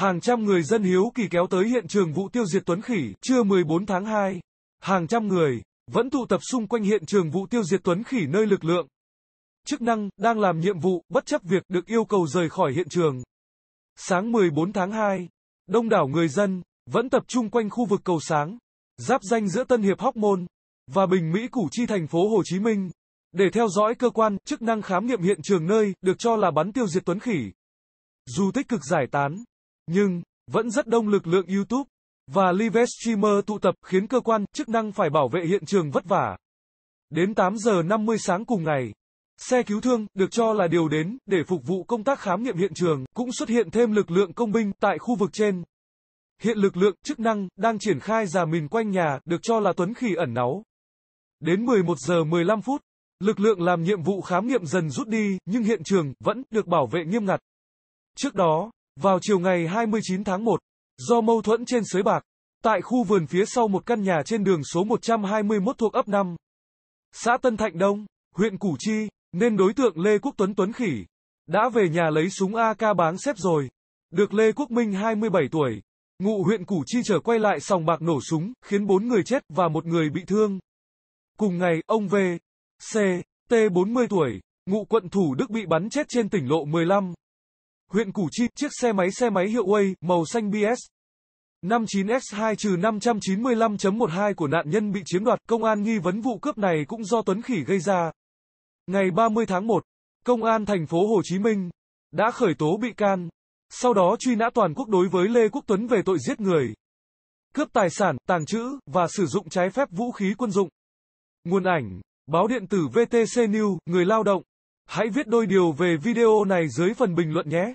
Hàng trăm người dân hiếu kỳ kéo tới hiện trường vụ tiêu diệt Tuấn Khỉ, trưa 14 tháng 2. Hàng trăm người vẫn tụ tập xung quanh hiện trường vụ tiêu diệt Tuấn Khỉ nơi lực lượng chức năng đang làm nhiệm vụ, bất chấp việc được yêu cầu rời khỏi hiện trường. Sáng 14 tháng 2, đông đảo người dân vẫn tập trung quanh khu vực cầu sáng, giáp danh giữa Tân Hiệp Hóc Môn và Bình Mỹ Củ Chi thành phố Hồ Chí Minh để theo dõi cơ quan chức năng khám nghiệm hiện trường nơi được cho là bắn tiêu diệt Tuấn Khỉ. Dù tích cực giải tán, nhưng, vẫn rất đông lực lượng YouTube và live streamer tụ tập khiến cơ quan chức năng phải bảo vệ hiện trường vất vả. Đến 8 giờ 50 sáng cùng ngày, xe cứu thương được cho là điều đến để phục vụ công tác khám nghiệm hiện trường, cũng xuất hiện thêm lực lượng công binh tại khu vực trên. Hiện lực lượng chức năng đang triển khai giả mìn quanh nhà được cho là Tuấn Khỉ ẩn náu. Đến 11 giờ 15 phút, lực lượng làm nhiệm vụ khám nghiệm dần rút đi, nhưng hiện trường vẫn được bảo vệ nghiêm ngặt. Trước đó, vào chiều ngày 29 tháng 1, do mâu thuẫn trên sới bạc, tại khu vườn phía sau một căn nhà trên đường số 121 thuộc ấp 5, xã Tân Thạnh Đông, huyện Củ Chi, nên đối tượng Lê Quốc Tuấn Tuấn Khỉ đã về nhà lấy súng AK báng xếp rồi. Được Lê Quốc Minh 27 tuổi, ngụ huyện Củ Chi trở quay lại sòng bạc nổ súng, khiến 4 người chết và một người bị thương. Cùng ngày, ông V. C. T. 40 tuổi, ngụ quận Thủ Đức bị bắn chết trên tỉnh lộ 15 huyện Củ Chi, chiếc xe máy xe máy hiệu Way, màu xanh BS. 59X2-595.12 của nạn nhân bị chiếm đoạt, công an nghi vấn vụ cướp này cũng do Tuấn Khỉ gây ra. Ngày 30 tháng 1, Công an thành phố Hồ Chí Minh đã khởi tố bị can, sau đó truy nã toàn quốc đối với Lê Quốc Tuấn về tội giết người, cướp tài sản, tàng trữ và sử dụng trái phép vũ khí quân dụng. Nguồn ảnh, báo điện tử VTC News, người lao động. Hãy viết đôi điều về video này dưới phần bình luận nhé.